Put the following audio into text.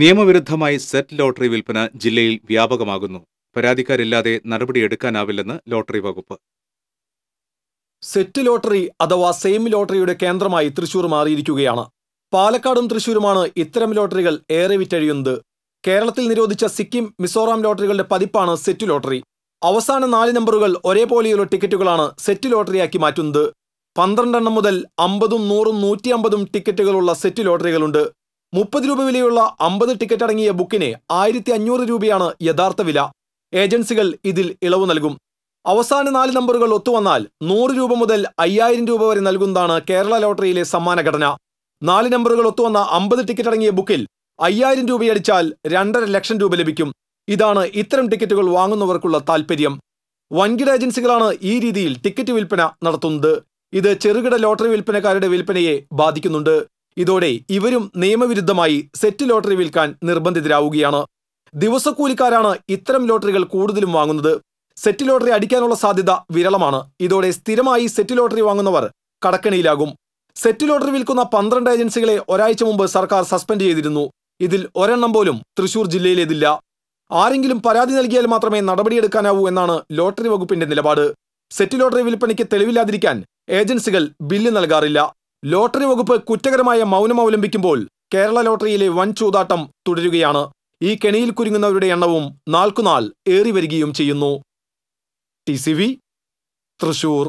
നിയമവിരുദ്ധമായി set lottery വിൽപ്പന ജില്ലയിൽ വ്യാപകമാകുന്നു പരാതിക്കാരില്ലാതെ നടപടിയെടുക്കാനാവില്ലെന്ന് ലോട്ടറി വകുപ്പ് സെറ്റ് ലോട്ടറി അഥവാ സെയിം ലോട്ടറിയുടെ കേന്ദ്രമായി തൃശൂർ മാറിയിരിക്കുകയാണ് പാലക്കാടും തൃശൂരുമാണ് ഇത്തരം ലോട്ടറികൾ ഏറെ വിറ്റഴിയുന്നത് കേരളത്തിൽ നിരോധിച്ച സിക്കിം മിസോറാം ലോട്ടറികളുടെ പതിപ്പാണ് സെറ്റ് ലോട്ടറി അവസാന നാല് നമ്പറുകൾ ഒരേപോലെയുള്ള ടിക്കറ്റുകളാണ് സെറ്റ് ലോട്ടറിയാക്കി മാറ്റുന്നത് പന്ത്രണ്ടെണ്ണം മുതൽ അമ്പതും നൂറും നൂറ്റി അമ്പതും ടിക്കറ്റുകളുള്ള സെറ്റ് ലോട്ടറികളുണ്ട് മുപ്പത് രൂപ വിലയുള്ള അമ്പത് ടിക്കറ്റ് അടങ്ങിയ ബുക്കിന് ആയിരത്തി അഞ്ഞൂറ് രൂപയാണ് യഥാർത്ഥ വില ഏജൻസികൾ ഇതിൽ ഇളവ് നൽകും അവസാന നാല് നമ്പറുകൾ ഒത്തുവന്നാൽ നൂറ് രൂപ മുതൽ അയ്യായിരം രൂപ വരെ നൽകുന്നതാണ് കേരള ലോട്ടറിയിലെ സമ്മാന ഘടന നാല് നമ്പറുകൾ ഒത്തുവന്ന അമ്പത് ടിക്കറ്റ് അടങ്ങിയ ബുക്കിൽ അയ്യായിരം രൂപയടിച്ചാൽ രണ്ടര ലക്ഷം രൂപ ലഭിക്കും ഇതാണ് ഇത്തരം ടിക്കറ്റുകൾ വാങ്ങുന്നവർക്കുള്ള താൽപ്പര്യം വൻകിട ഏജൻസികളാണ് ഈ രീതിയിൽ ടിക്കറ്റ് വിൽപ്പന നടത്തുന്നത് ഇത് ചെറുകിട ലോട്ടറി വിൽപ്പനക്കാരുടെ വിൽപ്പനയെ ബാധിക്കുന്നുണ്ട് ഇതോടെ ഇവരും നിയമവിരുദ്ധമായി സെറ്റ് ലോട്ടറി വിൽക്കാൻ നിർബന്ധിതരാവുകയാണ് ദിവസക്കൂലിക്കാരാണ് ഇത്തരം ലോട്ടറികൾ കൂടുതലും വാങ്ങുന്നത് സെറ്റ് ലോട്ടറി അടിക്കാനുള്ള സാധ്യത വിരളമാണ് ഇതോടെ സ്ഥിരമായി സെറ്റ് ലോട്ടറി വാങ്ങുന്നവർ കടക്കണിയിലാകും സെറ്റ് ലോട്ടറി വിൽക്കുന്ന പന്ത്രണ്ട് ഏജൻസികളെ ഒരാഴ്ച മുമ്പ് സർക്കാർ സസ്പെൻഡ് ചെയ്തിരുന്നു ഇതിൽ ഒരെണ്ണം പോലും തൃശൂർ ജില്ലയിലേതില്ല ആരെങ്കിലും പരാതി നൽകിയാൽ മാത്രമേ നടപടിയെടുക്കാനാവൂ എന്നാണ് ലോട്ടറി വകുപ്പിന്റെ നിലപാട് സെറ്റ് ലോട്ടറി വിൽപ്പനയ്ക്ക് തെളിവില്ലാതിരിക്കാൻ ഏജൻസികൾ ബില്ല് നൽകാറില്ല ലോട്ടറി വകുപ്പ് കുറ്റകരമായ മൗനം അവലംബിക്കുമ്പോൾ കേരള ലോട്ടറിയിലെ വൻ ചൂതാട്ടം തുടരുകയാണ് ഈ കെണിയിൽ കുരുങ്ങുന്നവരുടെ എണ്ണവും നാൾക്കുനാൾ ഏറി വരികയും ചെയ്യുന്നു ടി തൃശൂർ